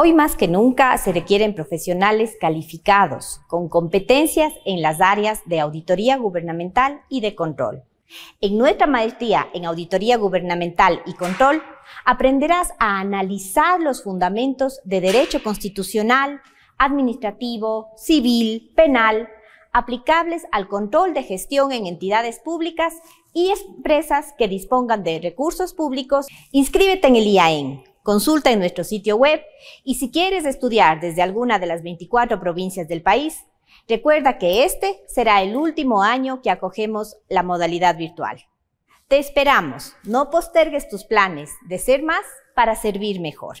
Hoy más que nunca se requieren profesionales calificados, con competencias en las áreas de auditoría gubernamental y de control. En nuestra maestría en auditoría gubernamental y control, aprenderás a analizar los fundamentos de derecho constitucional, administrativo, civil, penal, aplicables al control de gestión en entidades públicas y empresas que dispongan de recursos públicos. Inscríbete en el IAEN. Consulta en nuestro sitio web y si quieres estudiar desde alguna de las 24 provincias del país, recuerda que este será el último año que acogemos la modalidad virtual. Te esperamos, no postergues tus planes de ser más para servir mejor.